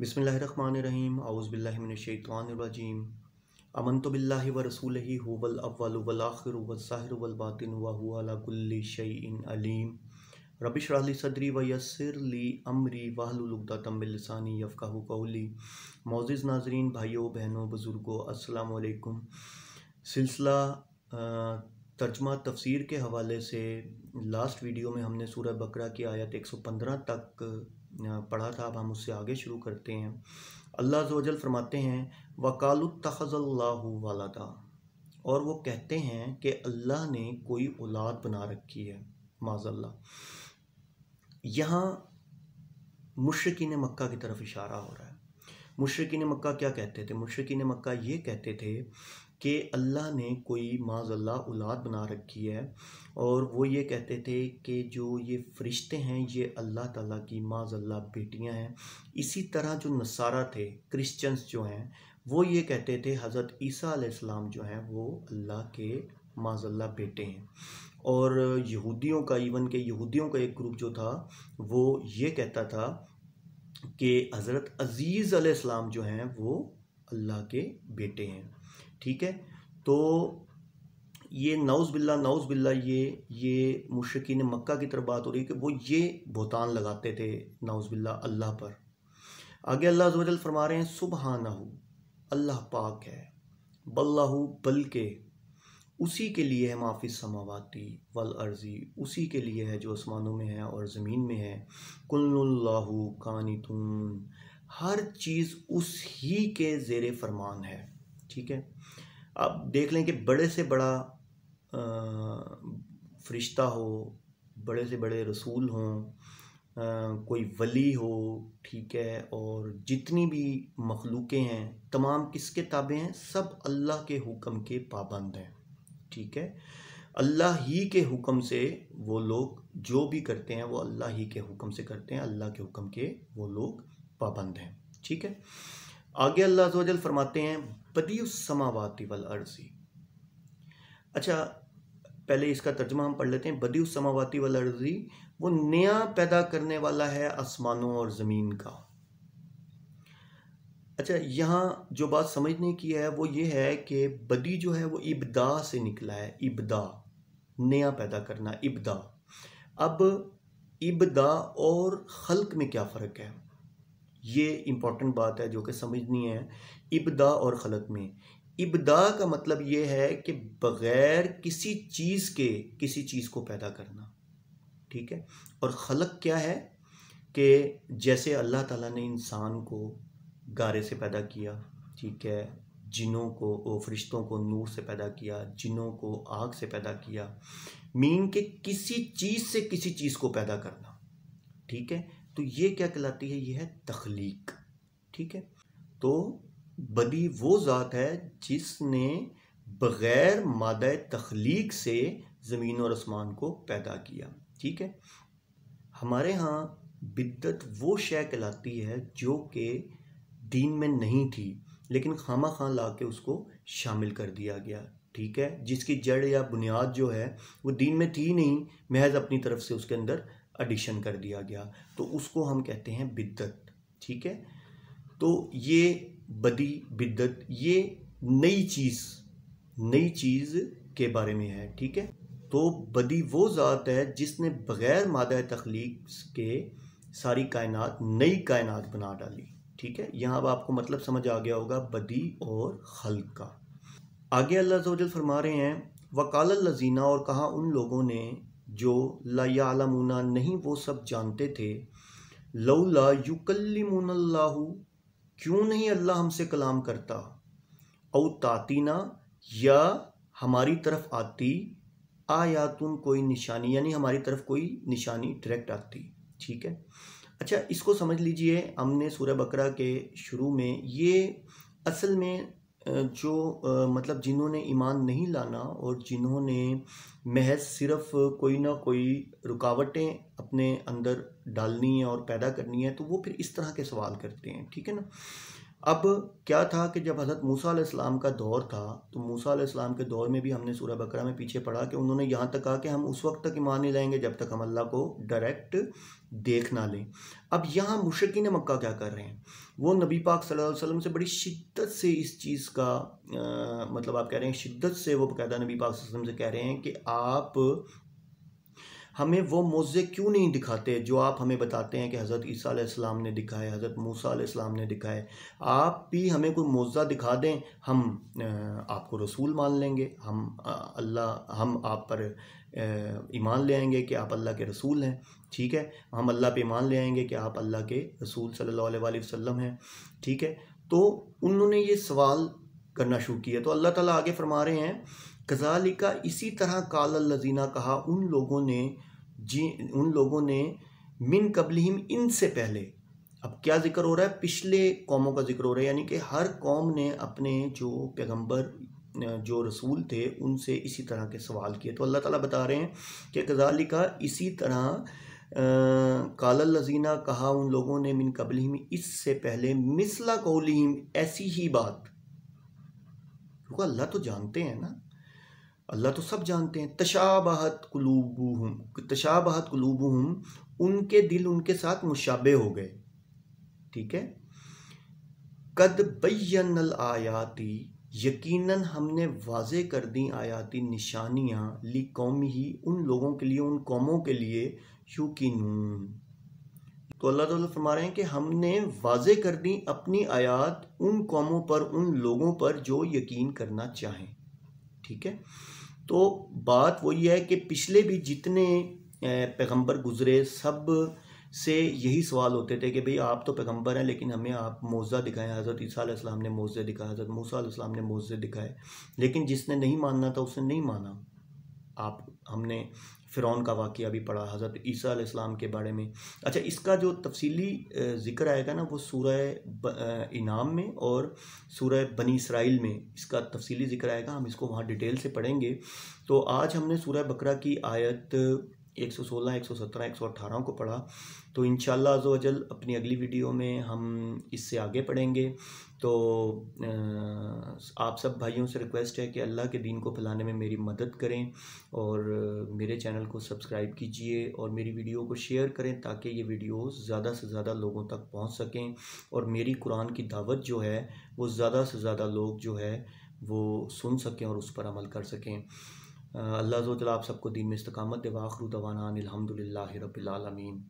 बसमीम आउज़बिल्लिमिनशैतवानरजीम अमन तो बिल्ला व रसूल ही हुवल अव्वल वल आखिर वल साहिर वल बातिन व हुआ कुल्ली शैन अलीम रबिश रली सदरी व यसर ली अमरी वाहलुलगदा तम्बिलसानी यफ़ाहू कौली मोज़ नाजरीन भाइयों बहनों बुज़ुर्गों अस्सलाम वालेकुम सिलसिला तर्जमा तफसीर के हवाले से लास्ट वीडियो में हमने सूरह बकरा की आयत 115 तक पढ़ा था अब हम उससे आगे शुरू करते हैं अल्लाह जोजल फरमाते हैं वकाल तखज़ल्लाहु वालदा और वो कहते हैं कि अल्लाह ने कोई औलाद बना रखी है माजल्ला यहाँ मुशरकिन मक्का की तरफ इशारा हो रहा है मुशरकिन मक्का क्या कहते थे मुशरकिन मक्का ये कहते थे कि अल्लाह ने कोई माजल्ला औलाद बना रखी है और वो ये कहते थे कि जो ये फरिश्ते हैं ये अल्लाह ताला की माजल्ला बेटियां हैं इसी तरह जो नसारा थे क्रिश्चियंस जो हैं वो ये कहते थे हज़रत ईसा आसमाम जो हैं वो अल्लाह के माजल्ला बेटे हैं और यहूदियों का इवन के यहूदियों का एक ग्रुप जो था वो ये कहता था कि हज़रत अज़ीज़ आसमाम जो हैं वो अल्लाह के बेटे हैं ठीक है तो ये नौज़ बिल्ला नौज़ बिल्ला ये ये मुशकिन मक्का की तरफ बात हो रही है कि वो ये बोतान लगाते थे नौज़ बिल्ला अल्लाह पर आगे अल्लाह वजल फरमा रहे हैं सुबह हो अल्लाह पाक है बल्लाहू बल के उसी के लिए है माफी समावाती वल अर्जी उसी के लिए है जो आसमानों में है और ज़मीन में है कानी कानितून हर चीज़ उस ही के ज़ेर फरमान है ठीक है आप देख लें कि बड़े से बड़ा फरिश्ता हो बड़े से बड़े रसूल हों कोई वली हो ठीक है और जितनी भी मखलूक़ें हैं तमाम किसके ताबे हैं सब अल्लाह के हुक्म के पाबंद हैं ठीक है अल्लाह ही के हुक्म से वो लोग जो भी करते हैं वो अल्लाह ही के हुक्म से करते हैं अल्लाह के हुक्म के वो लोग पाबंद हैं ठीक है आगे अल्लाह वजल फरमाते हैं बदी समावाती वल अर्जी अच्छा पहले इसका तर्जमा हम पढ़ लेते हैं बदी समावाती वल अर्जी वो नया पैदा करने वाला है आसमानों और ज़मीन का अच्छा यहाँ जो बात समझने की है वो ये है कि बदी जो है वो इब्दा से निकला है इब्दा नया पैदा करना इब्दा अब इब्दा और खल्क में क्या फ़र्क है ये इम्पॉर्टेंट बात है जो कि समझनी है इब्दा और खलक में इब्दा का मतलब ये है कि बग़ैर किसी चीज़ के किसी चीज़ को पैदा करना ठीक है और खलक क्या है कि जैसे अल्लाह ताला ने इंसान को गारे से पैदा किया ठीक है जिनों को ओ फरिश्तों को नूर से पैदा किया जिनों को आग से पैदा किया मीन के किसी चीज़ से किसी चीज़ को पैदा करना ठीक है तो ये क्या कहलाती है ये है तखलीक ठीक है तो बदी वो ज़ात है जिसने बग़ैर माद तख्लीक से ज़मीन और आसमान को पैदा किया ठीक है हमारे यहाँ बिद्दत वो शय कहलाती है जो कि दीन में नहीं थी लेकिन खामा खां ला के उसको शामिल कर दिया गया ठीक है जिसकी जड़ या बुनियाद जो है वो दीन में थी नहीं महज अपनी तरफ से उसके अंदर एडिशन कर दिया गया तो उसको हम कहते हैं बिद्दत ठीक है तो ये बदी बिद्दत ये नई चीज़ नई चीज़ के बारे में है ठीक है तो बदी वो ज़ात है जिसने बग़ैर मादा तख्लीक के सारी कायनात नई कायनात बना डाली ठीक है यहाँ अब आपको मतलब समझ आ गया होगा बदी और हल का आगे अल्लाह फरमा रहे हैं वकाल लजीना और कहा उन लोगों ने जो लयालमुना नहीं वो सब जानते थे लौला युकल्लिमुनल्लाहु क्यों नहीं अल्लाह हमसे कलाम करता औ तातीना या हमारी तरफ आती आयातुन कोई निशानी यानी हमारी तरफ कोई निशानी डायरेक्ट आती ठीक है अच्छा इसको समझ लीजिए हमने सूर्य बकरा के शुरू में ये असल में जो मतलब जिन्होंने ईमान नहीं लाना और जिन्होंने महज सिर्फ कोई ना कोई रुकावटें अपने अंदर डालनी है और पैदा करनी है तो वो फिर इस तरह के सवाल करते हैं ठीक है ना अब क्या था कि जब हज़रत मूसा इस्लाम का दौर था तो मूसा इस्लाम के दौर में भी हमने सूर्य बकरा में पीछे पढ़ा कि उन्होंने यहाँ तक कहा कि हम उस वक्त तक ईमान नहीं लाएंगे जब तक हम अल्लाह को डायरेक्ट देख ना लें अब यहाँ मुशकिन मक्का क्या कर रहे हैं वो नबी पाक सल्लल्लाहु अलैहि वसल्लम से बड़ी शिद्दत से इस चीज़ का आ, मतलब आप कह रहे हैं शिद्दत से वो बकायदा नबी पाक वसल्लम से कह रहे हैं कि आप हमें वो मोज़े क्यों नहीं दिखाते जो आप हमें बताते हैं कि हज़रत ईसा अलैहिस्सलाम ने दिखाए हज़रत मूसा अलैहिस्सलाम ने दिखाए आप भी हमें कोई मोज़ा दिखा दें हम आपको रसूल मान लेंगे हम अल्लाह हम आप पर ईमान ले आएंगे कि आप अल्लाह के रसूल हैं ठीक है हम अल्लाह पे ईमान ले आएंगे कि आप अल्लाह के रसूल सल्लल्लाहु वसम हैं ठीक है तो उन्होंने ये सवाल करना शुरू किया तो अल्लाह ताला आगे फरमा रहे हैं कजालिका इसी तरह काल लजीना कहा उन लोगों ने जी उन लोगों ने मिन इन से पहले अब क्या जिक्र हो रहा है पिछले कौमों का जिक्र हो रहा है यानी कि हर कौम ने अपने जो पैगंबर जो रसूल थे उनसे इसी तरह के सवाल किए तो अल्लाह ताला बता रहे हैं कि गजाली का इसी तरह कालल लजीना कहा उन लोगों ने मिन कबलीम इससे पहले मिसला कौलिम ऐसी ही बात क्योंकि अल्लाह तो जानते हैं ना अल्लाह तो सब जानते हैं तशाबहत हम तशाबहत हम उनके दिल उनके साथ मुशाबे हो गए ठीक है कद बैन आयाती यकीनन हमने वाजे कर दी आयाती निशानियाँ ली कौम ही उन लोगों के लिए उन कौमों के लिए यू की तो अल्लाह ताला फरमा रहे हैं कि हमने वाजे कर दी अपनी आयात उन कौमों पर उन लोगों पर जो यकीन करना चाहें ठीक है तो बात वही है कि पिछले भी जितने पैगंबर गुज़रे सब से यही सवाल होते थे कि भाई आप तो पैगंबर हैं लेकिन हमें आप मौज़ा दिखाएं हज़रत ईसा ने मौज़े दिखाए हज़रत मूसा ने मौज़े दिखाए लेकिन जिसने नहीं मानना था उसने नहीं माना आप हमने फ़िरौन का वाक़ भी पढ़ा हज़रत ईसा के बारे में अच्छा इसका जो तफसीली ज़िक्र आएगा ना वो सूरह इनाम में और सूरह बनी इसराइल में इसका तफसीली ज़िक्र आएगा हम इसको वहाँ डिटेल से पढ़ेंगे तो आज हमने सूरह बकरा की आयत एक सौ सोलह एक सौ सत्रह एक सौ को पढ़ा तो इन अजल अपनी अगली वीडियो में हम इससे आगे पढ़ेंगे तो आप सब भाइयों से रिक्वेस्ट है कि अल्लाह के दीन को फैलाने में मेरी मदद करें और मेरे चैनल को सब्सक्राइब कीजिए और मेरी वीडियो को शेयर करें ताकि ये वीडियो ज़्यादा से ज़्यादा लोगों तक पहुँच सकें और मेरी कुरान की दावत जो है वो ज़्यादा से ज़्यादा लोग जो है वो सुन सकें और उस पर अमल कर सकें अल्लाह जो आप सबको दीन में इस्तकामत दवाखरुदवाना अलहमदिल्ला रबालमीन